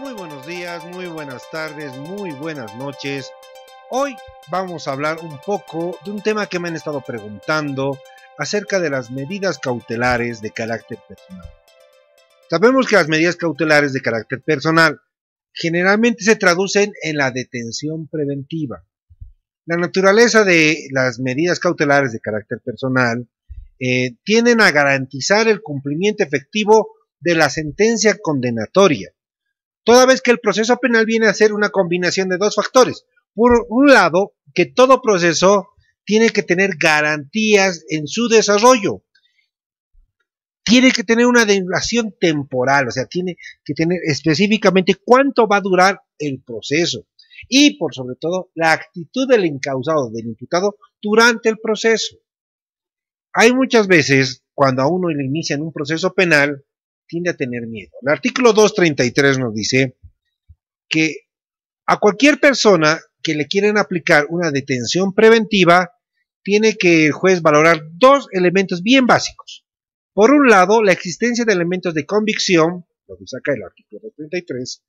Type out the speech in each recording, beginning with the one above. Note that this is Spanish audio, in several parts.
Muy buenos días, muy buenas tardes, muy buenas noches. Hoy vamos a hablar un poco de un tema que me han estado preguntando acerca de las medidas cautelares de carácter personal. Sabemos que las medidas cautelares de carácter personal generalmente se traducen en la detención preventiva. La naturaleza de las medidas cautelares de carácter personal eh, tienden a garantizar el cumplimiento efectivo de la sentencia condenatoria toda vez que el proceso penal viene a ser una combinación de dos factores. Por un lado, que todo proceso tiene que tener garantías en su desarrollo. Tiene que tener una duración temporal, o sea, tiene que tener específicamente cuánto va a durar el proceso. Y por sobre todo, la actitud del encausado, del imputado, durante el proceso. Hay muchas veces, cuando a uno le inician un proceso penal, tiende a tener miedo. El artículo 233 nos dice que a cualquier persona que le quieren aplicar una detención preventiva, tiene que el juez valorar dos elementos bien básicos. Por un lado, la existencia de elementos de convicción, lo que saca el artículo 233,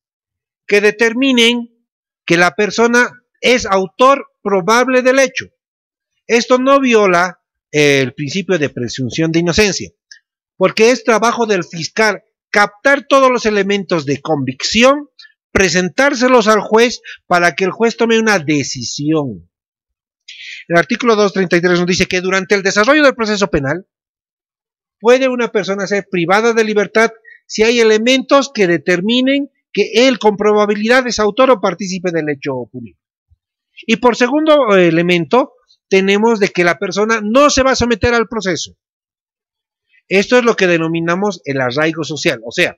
que determinen que la persona es autor probable del hecho. Esto no viola el principio de presunción de inocencia porque es trabajo del fiscal captar todos los elementos de convicción, presentárselos al juez para que el juez tome una decisión. El artículo 233 nos dice que durante el desarrollo del proceso penal puede una persona ser privada de libertad si hay elementos que determinen que él con probabilidad es autor o partícipe del hecho público. Y por segundo eh, elemento, tenemos de que la persona no se va a someter al proceso. Esto es lo que denominamos el arraigo social, o sea,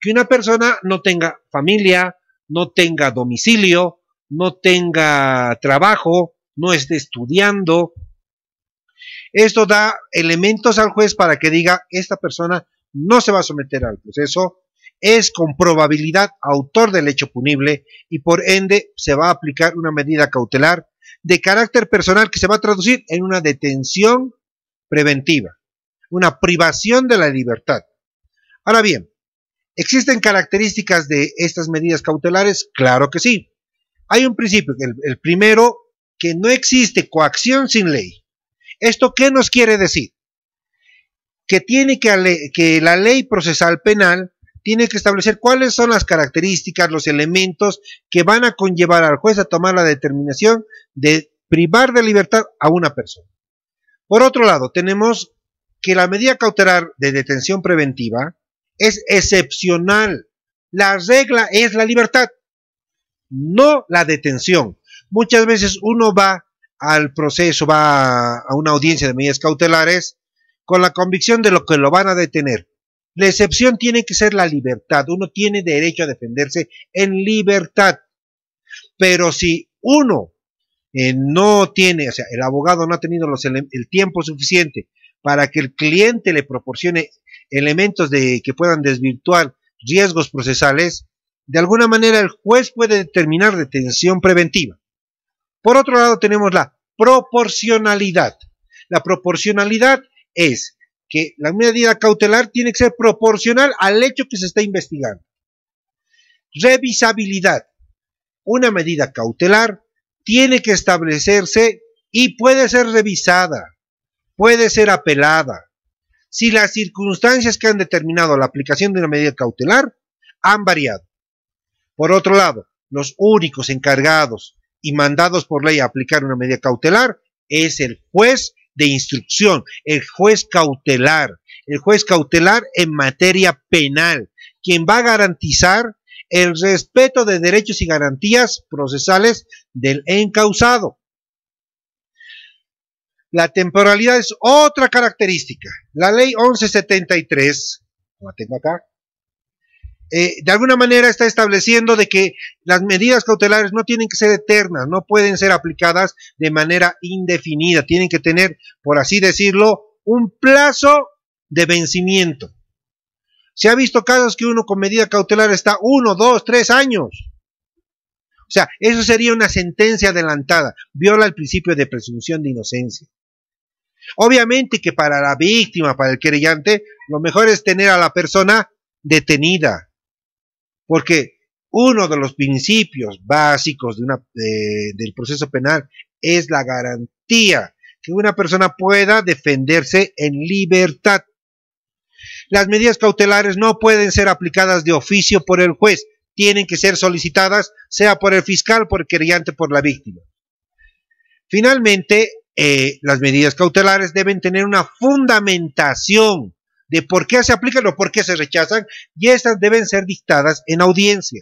que una persona no tenga familia, no tenga domicilio, no tenga trabajo, no esté estudiando. Esto da elementos al juez para que diga, esta persona no se va a someter al proceso, es con probabilidad autor del hecho punible y por ende se va a aplicar una medida cautelar de carácter personal que se va a traducir en una detención preventiva una privación de la libertad. Ahora bien, ¿existen características de estas medidas cautelares? Claro que sí. Hay un principio, el, primero, que no existe coacción sin ley. ¿Esto qué nos quiere decir? Que tiene que, que la ley procesal penal tiene que establecer cuáles son las características, los elementos que van a conllevar al juez a tomar la determinación de privar de libertad a una persona. Por otro lado, tenemos que la medida cautelar de detención preventiva es excepcional. La regla es la libertad, no la detención. Muchas veces uno va al proceso, va a una audiencia de medidas cautelares con la convicción de lo que lo van a detener. La excepción tiene que ser la libertad. Uno tiene derecho a defenderse en libertad. Pero si uno eh, no tiene, o sea, el abogado no ha tenido el tiempo suficiente para que el cliente le proporcione elementos de, que puedan desvirtuar riesgos procesales, de alguna manera el juez puede determinar detención preventiva. Por otro lado tenemos la proporcionalidad. La proporcionalidad es que la medida cautelar tiene que ser proporcional al hecho que se está investigando. Revisabilidad. Una medida cautelar tiene que establecerse y puede ser revisada puede ser apelada si las circunstancias que han determinado la aplicación de una medida cautelar han variado. Por otro lado, los únicos encargados y mandados por ley a aplicar una medida cautelar es el juez de instrucción, el juez cautelar, el juez cautelar en materia penal, quien va a garantizar el respeto de derechos y garantías procesales del encausado. La temporalidad es otra característica. La ley 1173, la tengo acá, eh, de alguna manera está estableciendo de que las medidas cautelares no tienen que ser eternas, no pueden ser aplicadas de manera indefinida, tienen que tener, por así decirlo, un plazo de vencimiento. Se ha visto casos que uno con medida cautelar está uno, dos, tres años. O sea, eso sería una sentencia adelantada, viola el principio de presunción de inocencia. Obviamente que para la víctima, para el querellante, lo mejor es tener a la persona detenida, porque uno de los principios básicos de una, del proceso penal es la garantía que una persona pueda defenderse en libertad. Las medidas cautelares no pueden ser aplicadas de oficio por el juez, tienen que ser solicitadas sea por el fiscal, por el querellante, por la víctima. Finalmente, eh, las medidas cautelares deben tener una fundamentación de por qué se aplican o por qué se rechazan y estas deben ser dictadas en audiencia.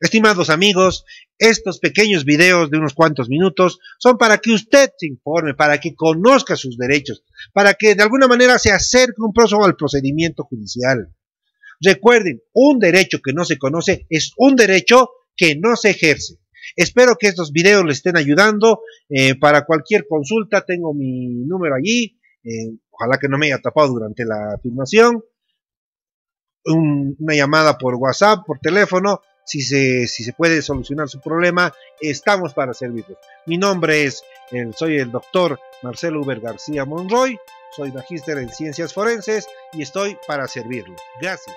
Estimados amigos, estos pequeños videos de unos cuantos minutos son para que usted se informe, para que conozca sus derechos, para que de alguna manera se acerque un poco al procedimiento judicial. Recuerden, un derecho que no se conoce es un derecho que no se ejerce. Espero que estos videos le estén ayudando. Eh, para cualquier consulta tengo mi número allí. Eh, ojalá que no me haya tapado durante la filmación. una llamada por WhatsApp, por teléfono. Si se, si se puede solucionar su problema, estamos para servirlos. Mi nombre es, soy el doctor Marcelo Uber García Monroy. Soy magíster en ciencias forenses y estoy para servirlo. Gracias.